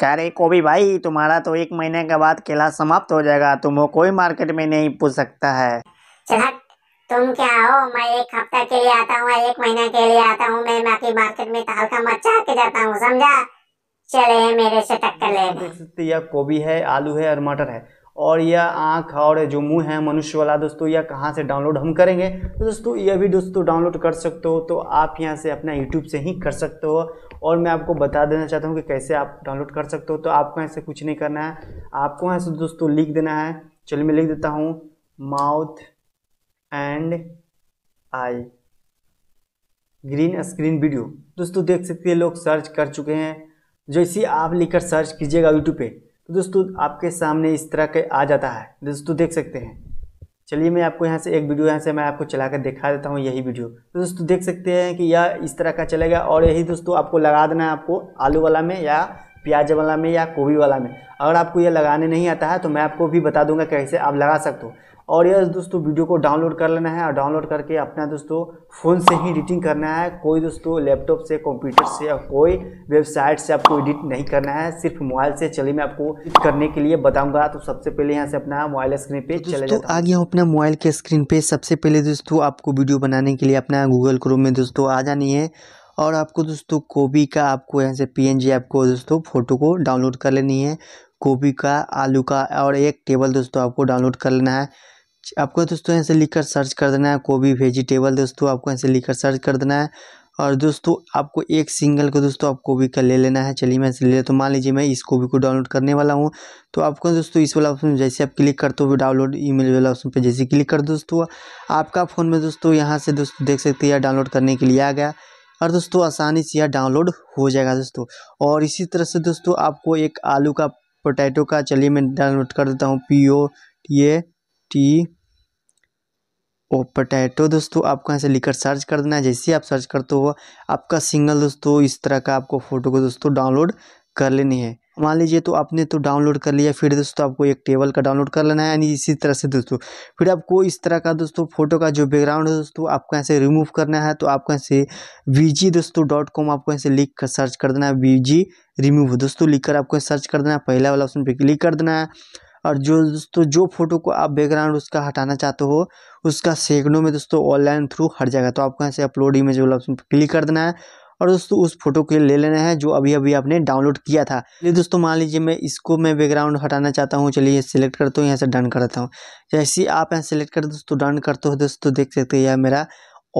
कह रहे कोबी भाई तुम्हारा तो एक महीने के बाद केला समाप्त हो जाएगा तुम वो कोई मार्केट में नहीं पूछ सकता है तुम क्या हो मैं एक हफ्ता के लिए आता हूँ एक महीना के लिए आता हूँ मैं बाकी मार्केट में ताल का मच्छा के जाता हूँ समझा चले मेरे से टक्कर ले कोबी है आलू है और मटर है और यह आँख और जो मुंह है मनुष्य वाला दोस्तों यह कहाँ से डाउनलोड हम करेंगे तो दोस्तों यह भी दोस्तों डाउनलोड कर सकते हो तो आप यहाँ से अपना यूट्यूब से ही कर सकते हो और मैं आपको बता देना चाहता हूँ कि कैसे आप डाउनलोड कर सकते हो तो आपको यहाँ से कुछ नहीं करना है आपको यहाँ से दोस्तों लिख देना है चलिए मैं लिख देता हूँ mouth and eye green screen video दोस्तों देख सकते हैं लोग सर्च कर चुके हैं जैसे आप लिखकर सर्च कीजिएगा यूट्यूब पे दोस्तों आपके सामने इस तरह के आ जाता है दोस्तों देख सकते हैं चलिए मैं आपको यहाँ से एक वीडियो यहाँ से मैं आपको चला कर दिखा देता हूँ यही वीडियो तो दोस्तों देख सकते हैं कि यह इस तरह का चलेगा और यही दोस्तों आपको लगा देना है आपको आलू वाला में या प्याज वाला में या गोभी वाला में अगर आपको यह लगाने नहीं आता है तो मैं आपको भी बता दूंगा कैसे आप लगा सकते हो और यह दोस्तों वीडियो को डाउनलोड कर लेना है और डाउनलोड करके अपना दोस्तों फ़ोन से ही एडिटिंग करना है कोई दोस्तों लैपटॉप से कंप्यूटर से या कोई वेबसाइट से आपको एडिट नहीं करना है सिर्फ मोबाइल से चलिए मैं आपको एडिट करने के लिए बताऊंगा तो सबसे पहले यहाँ से अपना मोबाइल स्क्रीन पे तो चले जाए आ गया अपना मोबाइल के स्क्रीन पे सबसे पहले दोस्तों आपको वीडियो बनाने के लिए अपना गूगल क्रोम में दोस्तों आ जानी है और आपको दोस्तों कोबी का आपको यहाँ से जी आपको दोस्तों फ़ोटो को डाउनलोड कर लेनी है कॉपी का आलू का और एक टेबल दोस्तों आपको डाउनलोड कर लेना है आपको दोस्तों ऐसे लिखकर सर्च कर देना है कोबी वेजिटेबल दोस्तों आपको ऐसे लिखकर सर्च कर देना है और दोस्तों आपको एक सिंगल को दोस्तों आप कोबी का ले लेना है चलिए मैं ऐसे ले तो मान लीजिए मैं इस कोबी को डाउनलोड करने वाला हूँ तो आपको दोस्तों इस वाला ऑप्शन जैसे आप क्लिक करते हो डाउनलोड ईमेल वाला ऑप्शन पे जैसे क्लिक कर दोस्तों आपका फ़ोन में दोस्तों यहाँ से दोस्तों देख सकते हैं डाउनलोड करने के लिए आ गया और दोस्तों आसानी से यह डाउनलोड हो जाएगा दोस्तों और इसी तरह से दोस्तों आपको एक आलू का पोटैटो का चलिए मैं डाउनलोड कर देता हूँ P O A T O potato दोस्तों आपको यहाँ से लिखकर सर्च कर देना है जैसे आप सर्च करते हो आपका सिंगल दोस्तों इस तरह का आपको फ़ोटो को दोस्तों डाउनलोड कर लेनी है मान लीजिए तो आपने तो डाउनलोड कर लिया फिर दोस्तों आपको एक टेबल का डाउनलोड कर लेना है यानी इसी तरह से दोस्तों फिर आपको इस तरह का दोस्तों फोटो का जो बैकग्राउंड है दोस्तों आपको यहाँ से रिमूव करना है तो आपको यहाँ से वी दोस्तों डॉट कॉम आपको यहाँ से लिख कर सर्च कर देना है वी रिमूव दोस्तों लिख कर आपको सर्च कर देना है पहला वाला ऑप्शन पर क्लिक कर देना है और जो दोस्तों जो फ़ोटो को आप बैकग्राउंड उसका हटाना चाहते हो उसका सेकंडों में दोस्तों ऑनलाइन थ्रू हट जाएगा तो आपको यहाँ से अपलोड इमेज वाला ऑप्शन क्लिक कर देना है और दोस्तों उस फोटो के ले लेना है जो अभी अभी आपने डाउनलोड किया था चलिए दोस्तों मान लीजिए मैं इसको मैं बैकग्राउंड हटाना चाहता हूँ चलिए सिलेक्ट करता हूँ यहाँ से डन करता हूँ जैसे आप यहाँ सेलेक्ट कर दोस्तों डन करते हो दोस्तों देख सकते हैं यह मेरा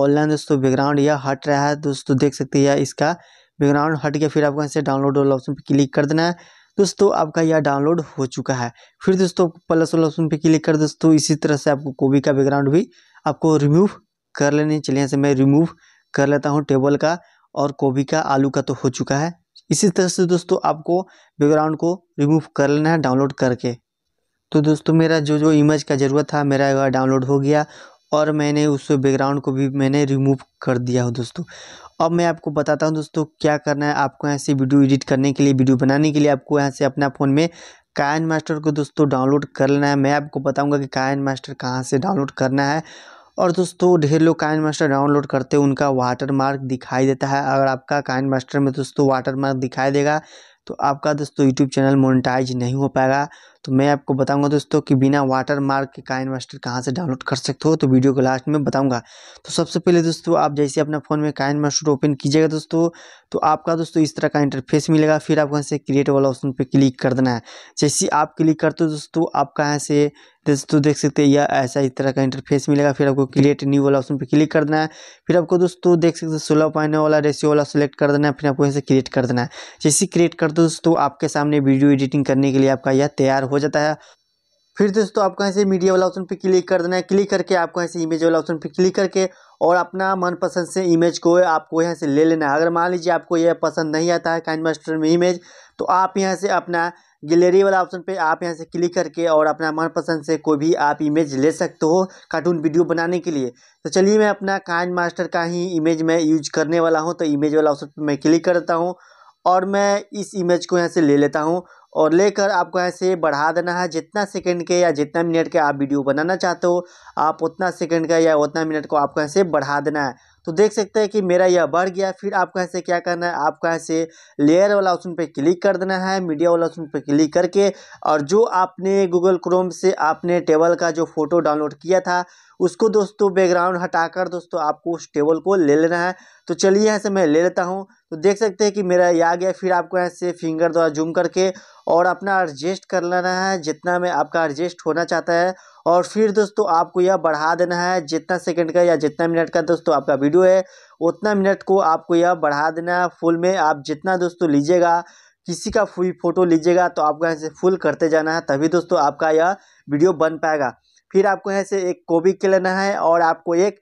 ऑनलाइन दोस्तों बैकग्राउंड यह हट रहा है दोस्तों देख सकते हैं इसका बैकग्राउंड हट गया फिर आपको यहाँ से डाउनलोड वाला ऑप्शन पर क्लिक कर देना है दोस्तों आपका यह डाउनलोड हो चुका है फिर दोस्तों प्लस वाला ऑप्शन पे क्लिक कर दोस्तों इसी तरह से आपको कोबी का बैकग्राउंड भी आपको रिमूव कर लेने चलिए से मैं रिमूव कर लेता हूँ टेबल का और कोबी का आलू का तो हो चुका है इसी तरह से दोस्तों आपको बैकग्राउंड को रिमूव कर लेना है डाउनलोड करके तो दोस्तों मेरा जो जो इमेज का ज़रूरत था मेरा डाउनलोड हो गया और मैंने उस बैकग्राउंड को भी मैंने रिमूव कर दिया हो दोस्तों अब मैं आपको बताता हूँ दोस्तों क्या करना है आपको यहाँ से वीडियो एडिट करने के लिए वीडियो बनाने के लिए आपको यहाँ से अपना फ़ोन में कायन मास्टर को दोस्तों डाउनलोड कर लेना है मैं आपको बताऊँगा कि कायन मास्टर कहाँ से डाउनलोड करना है और दोस्तों ढेर लोग कायन मास्टर डाउनलोड करते हैं उनका वाटर मार्क दिखाई देता है अगर आपका कायन मास्टर में दोस्तों वाटर मार्क दिखाई देगा तो आपका दोस्तों यूट्यूब चैनल मोनिटाइज नहीं हो पाएगा तो मैं आपको बताऊंगा दोस्तों कि बिना वाटर मार्क के का इन्वेस्टर कहाँ से डाउनलोड कर सकते हो तो वीडियो को लास्ट में बताऊंगा तो सबसे पहले दोस्तों आप जैसे अपना फ़ोन में का इन्वेस्टर ओपन कीजिएगा दोस्तों तो आपका दोस्तों इस तरह का इंटरफेस मिलेगा फिर आपको यहाँ से क्रिएट वाला ऑप्शन पर क्लिक कर देना है जैसे आप क्लिक करते हो दोस्तों आपका यहाँ से दोस्तों देख सकते हैं या ऐसा इस तरह का इंटरफेस मिलेगा फिर आपको क्रिएट न्यू वाला ऑप्शन पर क्लिक कर देना है फिर आपको दोस्तों देख सकते हैं सोलह पॉइंट वाला रेशियो वाला सेलेक्ट कर देना है फिर आपको यहाँ से क्रिएट कर देना है जैसे क्रिएट कर दो दोस्तों आपके सामने वीडियो एडिटिंग करने के लिए आपका यह तैयार हो जाता है फिर दोस्तों आपको ऐसे मीडिया वाला ऑप्शन पे क्लिक कर देना है क्लिक करके आपको ऐसे इमेज वाला ऑप्शन पे क्लिक करके और अपना मनपसंद से इमेज को आपको यहाँ से ले लेना है अगर मान लीजिए आपको यह पसंद नहीं आता है काइन मास्टर में इमेज तो आप यहाँ से अपना गैलरी वाला ऑप्शन पे आप यहाँ से क्लिक करके और अपना मनपसंद से कोई भी आप इमेज ले सकते हो कार्टून वीडियो बनाने के लिए तो चलिए मैं अपना काइन मास्टर का ही इमेज मैं यूज करने वाला हूँ तो इमेज वाला ऑप्शन पर मैं क्लिक करता हूँ और मैं इस इमेज को यहाँ से ले लेता हूँ और लेकर आपको ऐसे बढ़ा देना है जितना सेकंड के या जितना मिनट के आप वीडियो बनाना चाहते हो आप उतना सेकंड का या उतना मिनट को आपको ऐसे बढ़ा देना है तो देख सकते हैं कि मेरा यह बढ़ गया फिर आपको ऐसे क्या करना है आपको ऐसे लेयर वाला ऑप्शन पे क्लिक कर देना है मीडिया वाला ऑप्शन पे क्लिक करके और जो आपने गूगल क्रोम से आपने टेबल का जो फ़ोटो डाउनलोड किया था उसको दोस्तों बैकग्राउंड हटाकर दोस्तों आपको उस टेबल को ले लेना है तो चलिए ऐसे मैं ले लेता हूँ तो देख सकते हैं कि मेरा ये आ गया फिर आपको यहाँ से फिंगर द्वारा जूम करके और अपना एडजस्ट कर लेना है जितना में आपका एडजस्ट होना चाहता है और फिर दोस्तों आपको यह बढ़ा देना है जितना सेकंड का या जितना मिनट का दोस्तों आपका वीडियो है उतना मिनट को आपको यह बढ़ा देना है फुल में आप जितना दोस्तों लीजिएगा किसी का फुल फोटो लीजिएगा तो आपको यहाँ से फुल करते जाना है तभी दोस्तों आपका यह वीडियो बन पाएगा फिर आपको यहाँ से एक कॉपी का लेना है और आपको एक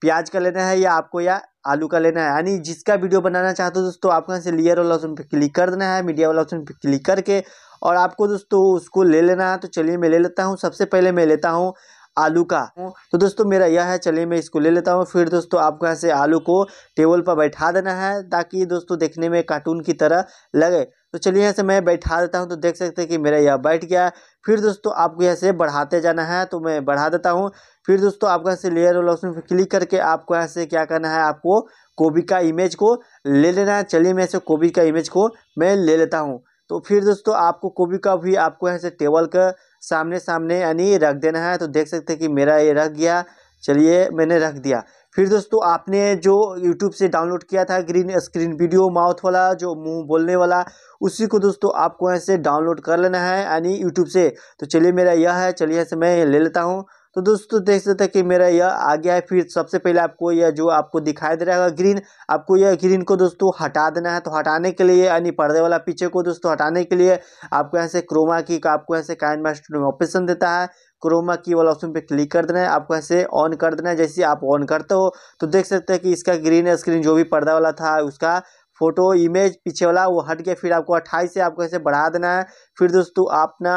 प्याज का लेना है या आपको यह आलू का लेना है यानी जिसका वीडियो बनाना चाहते हो दोस्तों आपको यहाँ से लेयर वाला ऑप्शन पे क्लिक कर देना है मीडिया वाला ऑप्शन पे क्लिक करके और आपको दोस्तों उसको ले लेना है तो चलिए मैं ले लेता हूँ सबसे पहले मैं लेता हूँ आलू का तो दोस्तों मेरा यह है चलिए मैं इसको ले लेता हूँ फिर दोस्तों आपको यहाँ से आलू को टेबल पर बैठा देना है ताकि दोस्तों देखने में कार्टून की तरह लगे तो चलिए यहाँ से मैं बैठा देता हूँ तो देख सकते हैं कि मेरा यह बैठ गया फिर दोस्तों आपको यहाँ से बढ़ाते जाना है तो मैं बढ़ा देता हूँ फिर दोस्तों आपको यहाँ से लेयर वाला ऑप्शन पर क्लिक करके आपको यहाँ से क्या करना है आपको कोबी का इमेज को ले लेना है चलिए मैं ऐसे कोबी का इमेज को मैं ले लेता हूँ तो फिर दोस्तों आपको कोबी का भी आपको यहाँ से टेबल का सामने सामने यानी रख देना है तो देख सकते हैं कि मेरा ये रख गया चलिए मैंने रख दिया फिर दोस्तों आपने जो यूट्यूब से डाउनलोड किया था ग्रीन स्क्रीन वीडियो माउथ वाला जो मुंह बोलने वाला उसी को दोस्तों आपको ऐसे से डाउनलोड कर लेना है यानी यूट्यूब से तो चलिए मेरा यह है चलिए ऐसे मैं ले लेता हूँ तो दोस्तों देख सकते हैं कि मेरा यह आ गया है फिर सबसे पहले आपको यह जो आपको दिखाई दे रहा है ग्रीन आपको यह ग्रीन को दोस्तों हटा देना है तो हटाने के लिए यानी पर्दे वाला पीछे को दोस्तों हटाने के लिए आपको यहाँ से क्रोमा की का आपको यहाँ से काइन मास्टर ऑप्शन देता है क्रोमा की वाला ऑप्शन पे क्लिक कर देना है आपको ऐसे ऑन कर देना है जैसे आप ऑन करते हो तो देख सकते हैं कि इसका ग्रीन स्क्रीन जो भी पर्दा वाला था उसका फोटो इमेज पीछे वाला वो हट गया फिर आपको अट्ठाईस से आपको ऐसे बढ़ा देना है फिर दोस्तों आप ना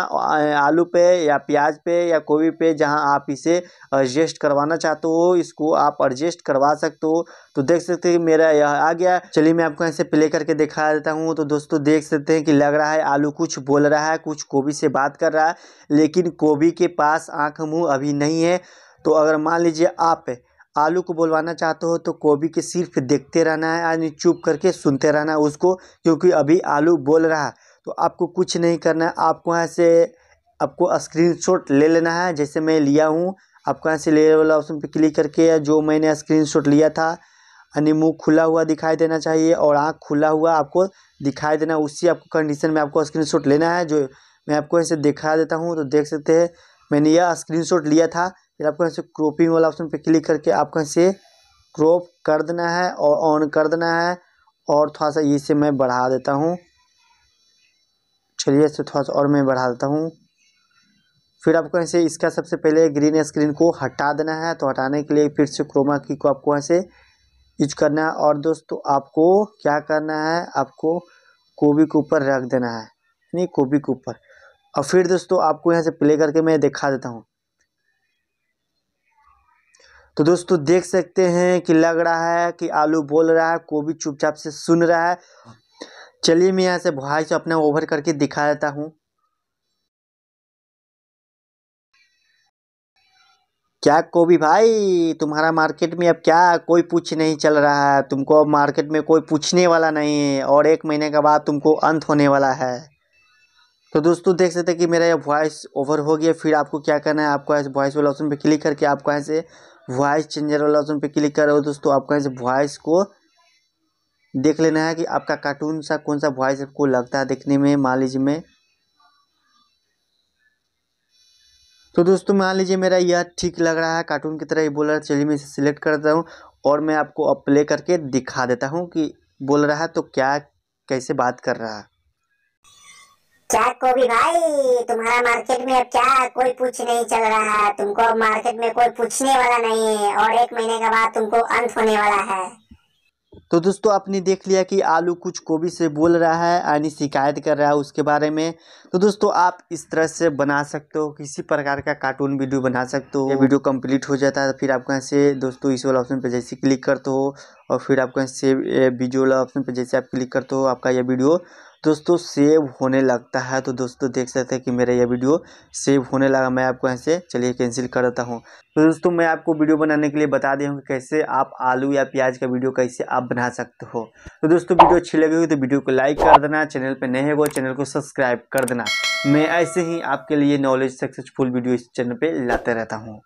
आलू पे या प्याज पे या कोबी पे जहां आप इसे एडजस्ट करवाना चाहते हो इसको आप एडजस्ट करवा सकते हो तो देख सकते हैं मेरा यह आ गया चलिए मैं आपको ऐसे प्ले करके दिखा देता हूँ तो दोस्तों देख सकते हैं कि लग रहा है आलू कुछ बोल रहा है कुछ कोबी से बात कर रहा है लेकिन कोबी के पास आँख मुँह अभी नहीं है तो अगर मान लीजिए आप आलू को बोलवाना चाहते हो तो कोबी के सिर्फ देखते रहना है यानी चुप करके सुनते रहना है उसको क्योंकि अभी आलू बोल रहा है तो आपको कुछ नहीं करना है आपको यहाँ से आपको शॉट ले लेना है जैसे मैं लिया हूँ आपको यहाँ से ले वाला ऑप्शन पर क्लिक करके जो मैंने शॉट लिया था यानी मुँह खुला हुआ दिखाई देना चाहिए और आँख खुला हुआ आपको दिखाई देना उसी आपको कंडीशन में आपको स्क्रीन लेना है जो मैं आपको ऐसे दिखा देता हूँ तो देख सकते हैं मैंने यह स्क्रीनशॉट लिया था फिर आपको यहाँ से क्रोपिंग वाला ऑप्शन पे क्लिक करके आपको यहाँ से क्रॉप कर देना है और ऑन कर देना है और थोड़ा सा इसे मैं बढ़ा देता हूँ चलिए इसे थोड़ा सा और मैं बढ़ा देता हूँ फिर आपको ऐसे इसका सबसे पहले ग्रीन स्क्रीन को हटा देना है तो हटाने के लिए फिर से क्रोमा की को आपको ऐसे यूज करना है और दोस्तों आपको क्या करना है आपको कोबी के ऊपर रख देना है नहीं कोबी के ऊपर और फिर दोस्तों आपको यहाँ से प्ले करके मैं दिखा देता हूँ तो दोस्तों देख सकते हैं कि लग रहा है कि आलू बोल रहा है कोबी चुपचाप से सुन रहा है चलिए मैं यहाँ से वॉइस अपना ओवर करके दिखा देता हूँ क्या कोबी भाई तुम्हारा मार्केट में अब क्या कोई पूछ नहीं चल रहा है तुमको अब मार्केट में कोई पूछने वाला नहीं है और एक महीने के बाद तुमको अंत होने वाला है तो दोस्तों देख सकते हैं कि मेरा यह वॉइस ओवर हो गया फिर आपको क्या करना है आपको वॉइस वाला ऑप्शन पर क्लिक करके आपको ऐसे से वॉइस चेंजर वाला ऑप्शन पे क्लिक करो दोस्तों आपको यहाँ से वॉइस को देख लेना है कि आपका कार्टून सा कौन सा वॉइस आपको लगता है देखने में मान लीजिए में तो दोस्तों मान लीजिए मेरा यह ठीक लग रहा है कार्टून की तरह ये बोल रहा है चलिए मैं इसे सिलेक्ट करता हूँ और मैं आपको अब प्ले करके दिखा देता हूँ कि बोल रहा है तो क्या कैसे बात कर रहा है चैट को भी भाई तुम्हारा मार्केट में अब क्या कोई पूछ नहीं चल रहा है तुमको अब मार्केट में कोई पूछने वाला नहीं है और एक महीने के बाद तुमको अंत होने वाला है तो दोस्तों आपने देख लिया कि आलू कुछ कोबी से बोल रहा है यानी शिकायत कर रहा है उसके बारे में तो दोस्तों आप इस तरह से बना सकते हो किसी प्रकार का कार्टून वीडियो बना सकते हो ये वीडियो कंप्लीट हो जाता है तो फिर आप यहाँ से दोस्तों इस वाला ऑप्शन पर जैसे क्लिक करते हो और फिर आपको यहाँ से वीडियो वाला ऑप्शन पर जैसे आप क्लिक करते हो आपका यह वीडियो दोस्तों सेव होने लगता है तो दोस्तों देख सकते हैं कि मेरा यह वीडियो सेव होने लगा मैं आपको ऐसे चलिए कैंसिल कर देता हूँ तो दोस्तों मैं आपको वीडियो बनाने के लिए बता दें कि कैसे आप आलू या प्याज का वीडियो कैसे आप बना सकते हो तो दोस्तों वीडियो अच्छी लगी हुई तो वीडियो को लाइक कर देना चैनल पर नए हो चैनल को सब्सक्राइब कर देना मैं ऐसे ही आपके लिए नॉलेज सक्सेसफुल वीडियो इस चैनल पर लाते रहता हूँ